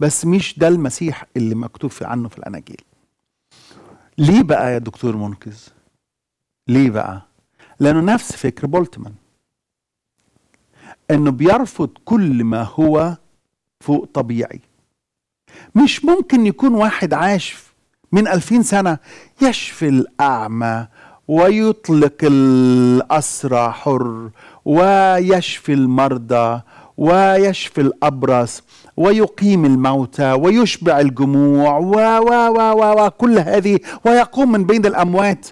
بس مش ده المسيح اللي مكتوب في عنه في الاناجيل ليه بقى يا دكتور منقذ ليه بقى لانه نفس فكر بولتمان انه بيرفض كل ما هو فوق طبيعي مش ممكن يكون واحد عاش من ألفين سنة يشفي الأعمى ويطلق الأسرى حر ويشفي المرضى ويشفي الأبرص ويقيم الموتى ويشبع الجموع و و و و, و كل هذه ويقوم من بين الأموات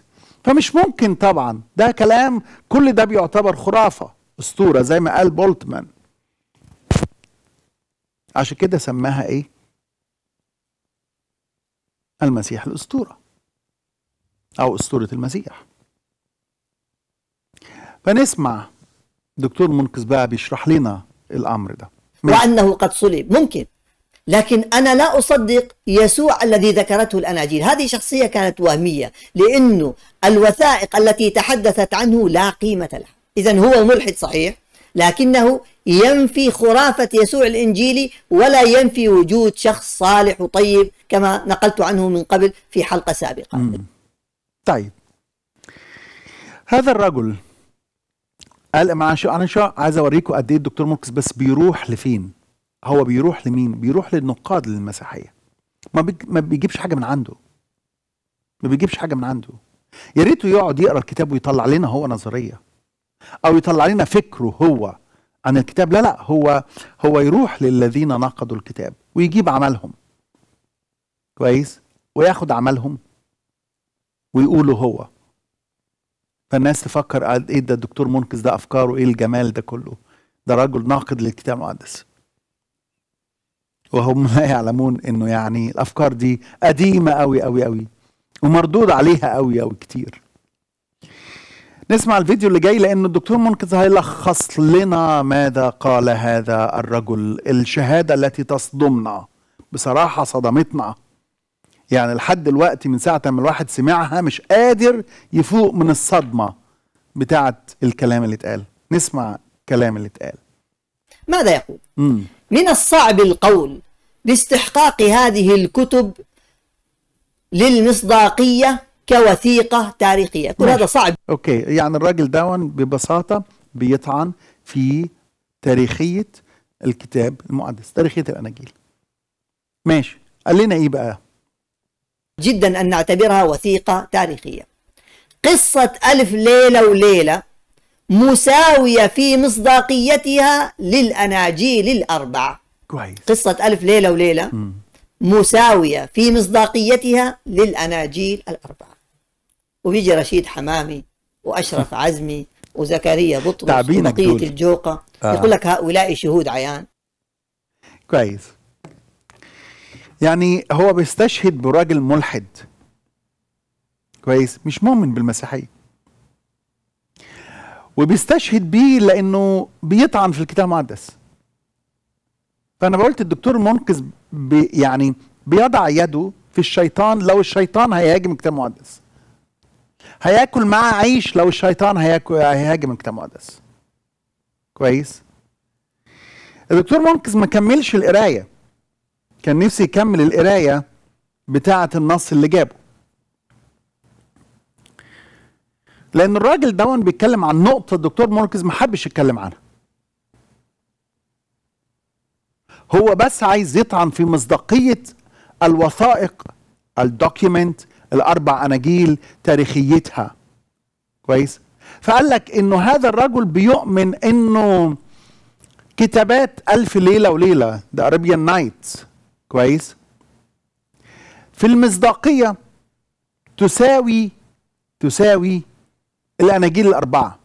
فمش ممكن طبعا ده كلام كل ده بيعتبر خرافة أسطورة زي ما قال بولتمان عشان كده سماها ايه المسيح الاسطوره او اسطوره المسيح فنسمع دكتور منقذ بقى بيشرح لنا الامر ده وانه قد صلب ممكن لكن انا لا اصدق يسوع الذي ذكرته الاناجيل هذه شخصيه كانت وهميه لانه الوثائق التي تحدثت عنه لا قيمه لها اذا هو ملحد صحيح لكنه ينفي خرافة يسوع الإنجيلي ولا ينفي وجود شخص صالح وطيب كما نقلت عنه من قبل في حلقة سابقة مم. طيب هذا الرجل قال مع شو انا شو عايز اوريكم قد ايه الدكتور مركز بس بيروح لفين هو بيروح لمين بيروح للنقاد للمسيحيه ما ما بيجيبش حاجه من عنده ما بيجيبش حاجه من عنده يا ريته يقعد يقرا الكتاب ويطلع لنا هو نظريه او يطلع لنا فكره هو عن الكتاب لا لا هو هو يروح للذين نقضوا الكتاب ويجيب عملهم كويس وياخد عملهم ويقوله هو فالناس تفكر قال ايه ده الدكتور منقذ ده افكاره ايه الجمال ده كله ده رجل ناقد للكتاب المقدس وهم لا يعلمون انه يعني الافكار دي قديمه قوي قوي قوي ومردود عليها قوي قوي كتير نسمع الفيديو اللي جاي لأن الدكتور منقذ هيلخص لنا ماذا قال هذا الرجل الشهادة التي تصدمنا بصراحة صدمتنا يعني لحد دلوقتي من ساعة ما الواحد سمعها مش قادر يفوق من الصدمة بتاعة الكلام اللي اتقال نسمع الكلام اللي اتقال ماذا يقول؟ مم. من الصعب القول باستحقاق هذه الكتب للمصداقية كوثيقه تاريخيه كل هذا صعب اوكي يعني الراجل داون ببساطه بيطعن في تاريخيه الكتاب المقدس تاريخيه الاناجيل ماشي قال لنا ايه بقى جدا ان نعتبرها وثيقه تاريخيه قصه الف ليله وليله مساويه في مصداقيتها للاناجيل الاربعه كويس قصه الف ليله وليله م. مساويه في مصداقيتها للاناجيل الاربعه وبيجي رشيد حمامي واشرف عزمي وزكريا بطرس وبقيه الجوقه آه. يقول لك هؤلاء شهود عيان كويس يعني هو بيستشهد براجل ملحد كويس مش مؤمن بالمسيحيه وبيستشهد بيه لانه بيطعن في الكتاب المقدس فانا قلت الدكتور منقذ بي يعني بيضع يده في الشيطان لو الشيطان هيهاجم الكتاب المقدس هياكل معاه عيش لو الشيطان هياكل هيهاجم الكتاب المقدس كويس الدكتور منقذ ما كملش القرايه كان نفسي يكمل القرايه بتاعه النص اللي جابه لان الراجل دون بيتكلم عن نقطه الدكتور منقذ ما حبش يتكلم عنها هو بس عايز يطعن في مصداقيه الوثائق الدوكيمنت الاربع اناجيل تاريخيتها كويس فقال لك انه هذا الرجل بيؤمن انه كتابات ألف ليلة وليلة ذا اريبيان نايتس كويس في المصداقية تساوي تساوي الأناجيل الأربعة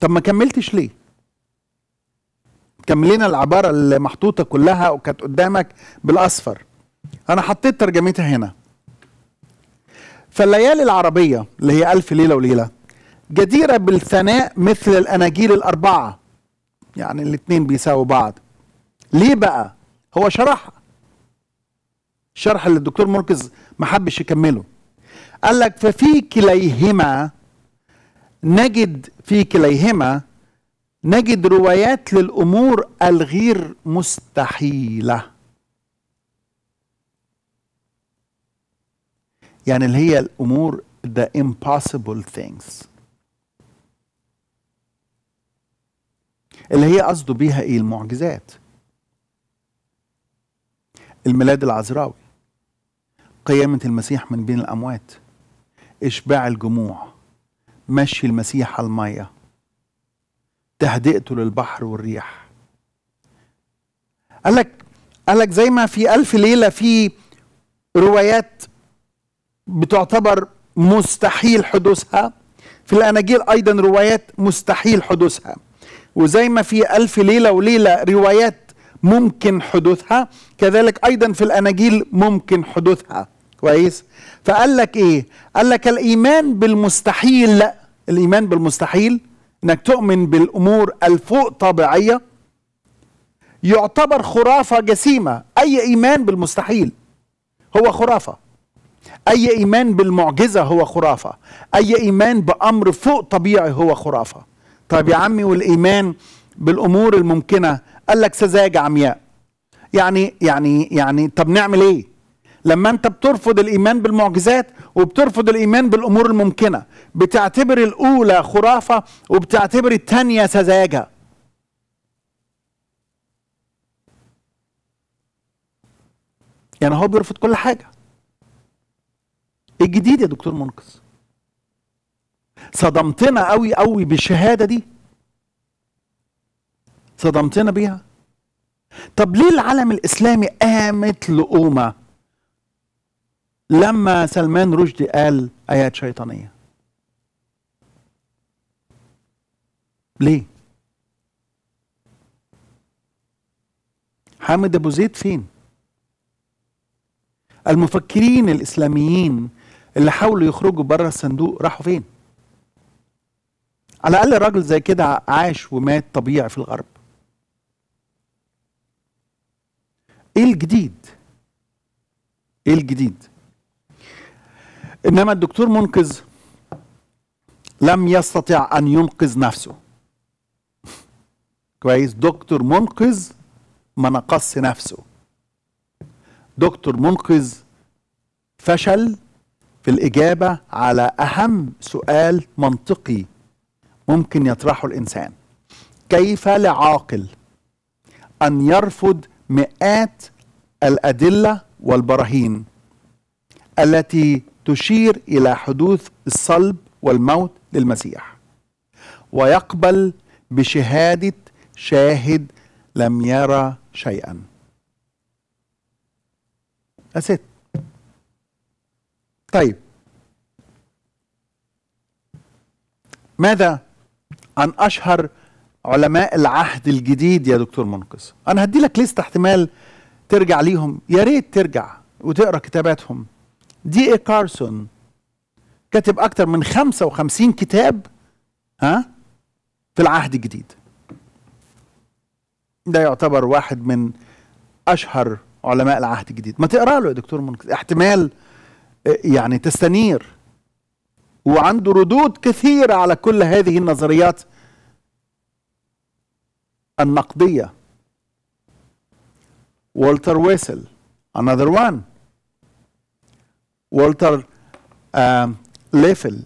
طب ما كملتش ليه؟ كملينا العبارة اللي محطوطة كلها وكانت قدامك بالأصفر انا حطيت ترجمتها هنا فالليالي العربية اللي هي ألف ليلة وليلة جديرة بالثناء مثل الأناجيل الأربعة يعني الاتنين بيساووا بعض ليه بقى هو شرحها الشرح اللي الدكتور مركز ما حبش يكمله قال لك ففي كليهما نجد في كليهما نجد روايات للأمور الغير مستحيلة يعني اللي هي الامور the impossible things اللي هي قصده بيها ايه المعجزات الميلاد العذراوي قيامة المسيح من بين الأموات إشباع الجموع مشي المسيح على المية تهدئته للبحر والريح قالك قالك زي ما في ألف ليلة في روايات بتعتبر مستحيل حدوثها في الأناجيل أيضا روايات مستحيل حدوثها وزي ما في ألف ليلة وليلة روايات ممكن حدوثها كذلك أيضا في الأناجيل ممكن حدوثها كويس فقال لك إيه قال لك الإيمان بالمستحيل لا الإيمان بالمستحيل إنك تؤمن بالأمور الفوق طبيعية يعتبر خرافة جسيمة أي إيمان بالمستحيل هو خرافة أي إيمان بالمعجزة هو خرافة أي إيمان بأمر فوق طبيعي هو خرافة طيب يا عمي والإيمان بالأمور الممكنة قال لك سذاجة عمياء يعني يعني يعني طب نعمل إيه لما أنت بترفض الإيمان بالمعجزات وبترفض الإيمان بالأمور الممكنة بتعتبر الأولى خرافة وبتعتبر الثانية سذاجة يعني هو بيرفض كل حاجه الجديد يا دكتور منقذ صدمتنا قوي قوي بالشهاده دي صدمتنا بيها طب ليه العالم الاسلامي قامت لقومه لما سلمان رشدي قال ايات شيطانيه ليه حامد ابو زيد فين المفكرين الاسلاميين اللي حاولوا يخرجوا بره الصندوق راحوا فين على الاقل راجل زي كده عاش ومات طبيعي في الغرب ايه الجديد ايه الجديد انما الدكتور منقذ لم يستطع ان ينقذ نفسه كويس دكتور منقذ ما نقص نفسه دكتور منقذ فشل في الإجابة على أهم سؤال منطقي ممكن يطرحه الإنسان كيف لعاقل أن يرفض مئات الأدلة والبراهين التي تشير إلى حدوث الصلب والموت للمسيح ويقبل بشهادة شاهد لم يرى شيئا أست طيب ماذا عن أشهر علماء العهد الجديد يا دكتور منقذ أنا هدي لك ليست احتمال ترجع ليهم يا ريت ترجع وتقرأ كتاباتهم دي اي كارسون كاتب أكتر من 55 كتاب ها في العهد الجديد ده يعتبر واحد من أشهر علماء العهد الجديد ما تقرأ له يا دكتور منقذ احتمال يعني تستنير وعنده ردود كثيرة على كل هذه النظريات النقدية والتر ويسل another one والتر ليفل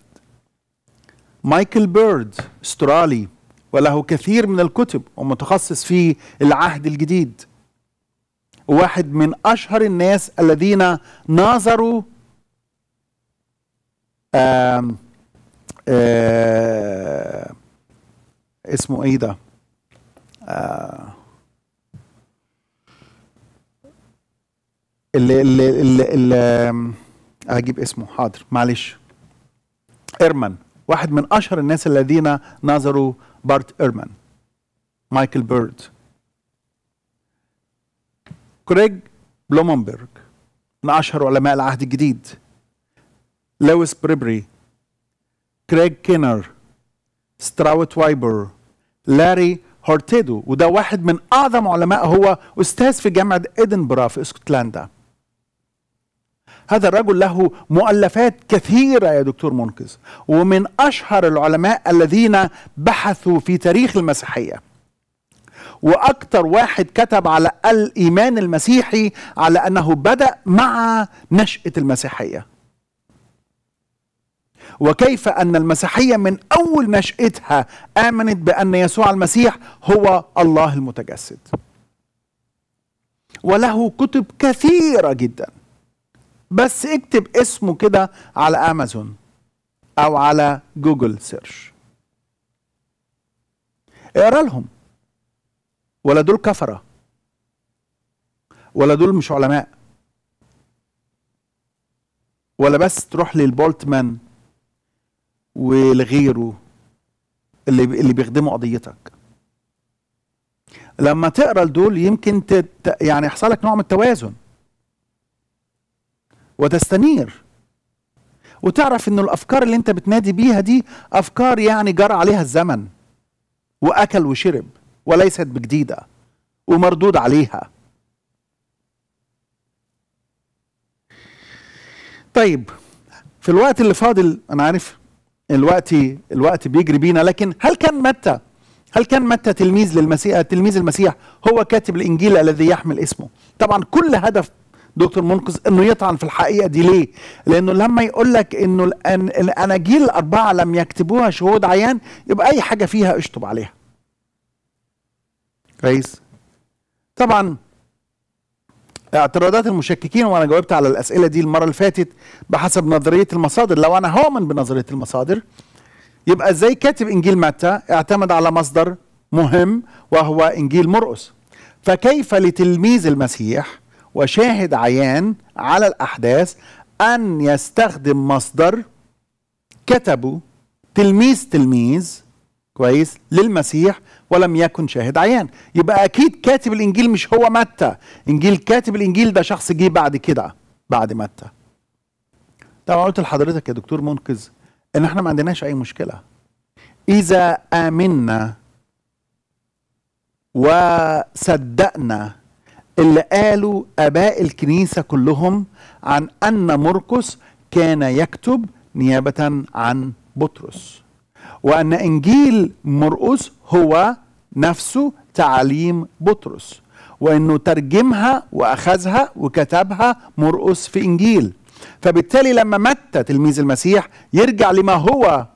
مايكل بيرد استرالي وله كثير من الكتب ومتخصص في العهد الجديد واحد من أشهر الناس الذين ناظروا آم آه، اسمه ايه ده آه، اللي اللي اللي, اللي هجيب اسمه حاضر معلش ايرمان واحد من اشهر الناس الذين نظروا بارت ايرمان مايكل بيرد كريج بلومنبرج من اشهر علماء العهد الجديد لويس بريبري كريج كينر ستراوت وايبر لاري هورتيدو وده واحد من أعظم علماء هو أستاذ في جامعة إدنبرا في اسكتلندا هذا الرجل له مؤلفات كثيرة يا دكتور منقذ ومن أشهر العلماء الذين بحثوا في تاريخ المسيحية وأكثر واحد كتب على الإيمان المسيحي على أنه بدأ مع نشأة المسيحية وكيف أن المسيحية من أول نشأتها آمنت بأن يسوع المسيح هو الله المتجسد وله كتب كثيرة جدا بس اكتب اسمه كده على أمازون أو على جوجل سيرش اقرا لهم ولا دول كفرة ولا دول مش علماء ولا بس تروح للبولتمان ولغيره اللي اللي بيخدموا قضيتك لما تقرا لدول يمكن تت يعني يحصل لك نوع من التوازن وتستنير وتعرف ان الافكار اللي انت بتنادي بيها دي افكار يعني جرى عليها الزمن واكل وشرب وليست بجديده ومردود عليها طيب في الوقت اللي فاضل انا عارف الوقت الوقت بيجري بينا لكن هل كان متى هل كان متى تلميذ للمسيح تلميذ المسيح هو كاتب الانجيل الذي يحمل اسمه طبعا كل هدف دكتور منقذ انه يطعن في الحقيقه دي ليه؟ لانه لما يقول لك انه الاناجيل الاربعه لم يكتبوها شهود عيان يبقى اي حاجه فيها اشطب عليها. كويس؟ طبعا اعتراضات المشككين وانا جاوبت على الاسئله دي المره اللي فاتت بحسب نظريه المصادر لو انا هؤمن بنظريه المصادر يبقى ازاي كاتب انجيل متى اعتمد على مصدر مهم وهو انجيل مرقس فكيف لتلميذ المسيح وشاهد عيان على الاحداث ان يستخدم مصدر كتبه تلميذ تلميذ كويس للمسيح ولم يكن شاهد عيان يبقى اكيد كاتب الانجيل مش هو متى انجيل كاتب الانجيل ده شخص جه بعد كده بعد متى طبعا قلت لحضرتك يا دكتور منقذ ان احنا ما عندناش اي مشكله اذا امنا وصدقنا اللي قالوا اباء الكنيسه كلهم عن ان مرقس كان يكتب نيابه عن بطرس وان انجيل مرقس هو نفسه تعاليم بطرس وانه ترجمها واخذها وكتبها مرقس في انجيل فبالتالي لما متى تلميذ المسيح يرجع لما هو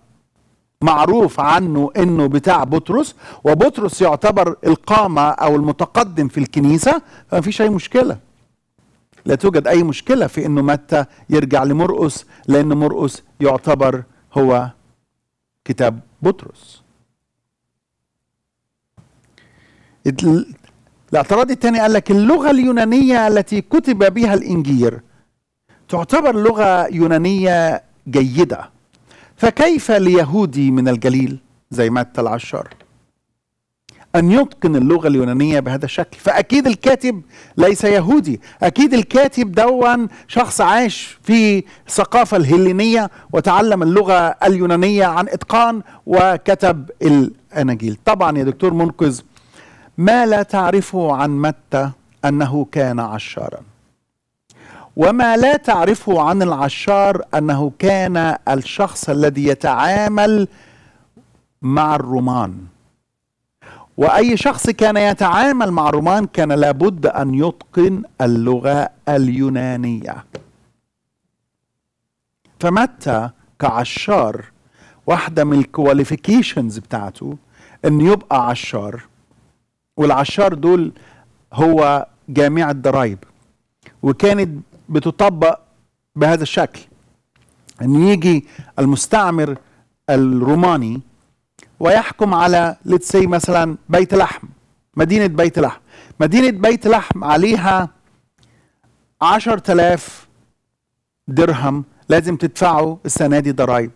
معروف عنه انه بتاع بطرس وبطرس يعتبر القامه او المتقدم في الكنيسه فما فيش اي مشكله لا توجد اي مشكله في انه متى يرجع لمرقس لان مرقس يعتبر هو كتاب بطرس الاعتراض الثاني قال لك اللغة اليونانية التي كتب بها الإنجيل تعتبر لغة يونانية جيدة فكيف ليهودي من الجليل زي متى العشار أن يتقن اللغة اليونانية بهذا الشكل فأكيد الكاتب ليس يهودي أكيد الكاتب دون شخص عاش في الثقافة الهلينية وتعلم اللغة اليونانية عن إتقان وكتب الأناجيل طبعا يا دكتور منقذ ما لا تعرفه عن متى انه كان عشارا وما لا تعرفه عن العشار انه كان الشخص الذي يتعامل مع الرومان واي شخص كان يتعامل مع الرومان كان لابد ان يتقن اللغه اليونانيه فمتى كعشار واحده من الكواليفيكيشنز بتاعته انه يبقى عشار والعشار دول هو جامعة ضرايب وكانت بتطبق بهذا الشكل أن يجي المستعمر الروماني ويحكم على لتسي مثلا بيت لحم مدينة بيت لحم مدينة بيت لحم عليها عشر تلاف درهم لازم تدفعه السنة دي ضرايب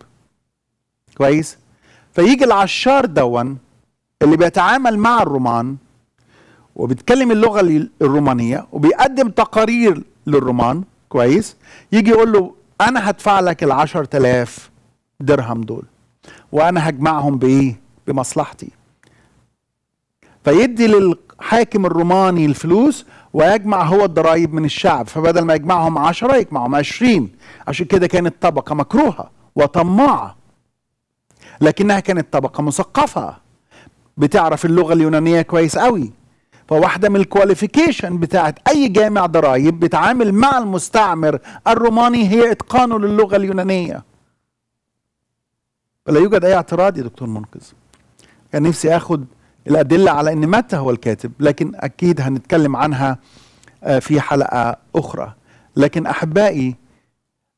كويس فيجي العشار دون اللي بيتعامل مع الرومان وبيتكلم اللغه الرومانيه وبيقدم تقارير للرومان كويس يجي يقول له انا هدفع لك ال 10000 درهم دول وانا هجمعهم بايه بمصلحتي فيدي للحاكم الروماني الفلوس ويجمع هو الضرائب من الشعب فبدل ما يجمعهم عشرة يجمعهم عشرين عشان كده كانت طبقة مكروهة وطماعة لكنها كانت طبقة مثقفة بتعرف اللغة اليونانية كويس قوي فواحده من الكواليفيكيشن بتاعت اي جامع ضرائب بيتعامل مع المستعمر الروماني هي اتقانه للغه اليونانيه فلا يوجد اي اعتراض يا دكتور منقذ كان نفسي اخد الادله على ان متى هو الكاتب لكن اكيد هنتكلم عنها آه، في حلقه اخرى لكن احبائي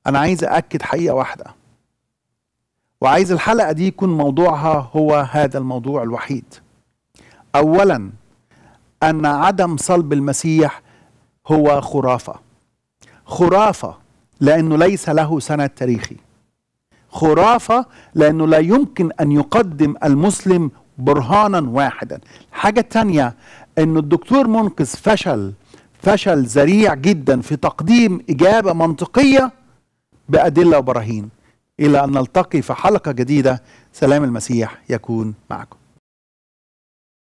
انا عايز ااكد حقيقه واحده وعايز الحلقه دي يكون موضوعها هو هذا الموضوع الوحيد اولا أن عدم صلب المسيح هو خرافة خرافة لأنه ليس له سند تاريخي خرافة لأنه لا يمكن أن يقدم المسلم برهانا واحدا حاجة تانية أن الدكتور منقذ فشل فشل ذريع جدا في تقديم إجابة منطقية بأدلة وبراهين إلى أن نلتقي في حلقة جديدة سلام المسيح يكون معكم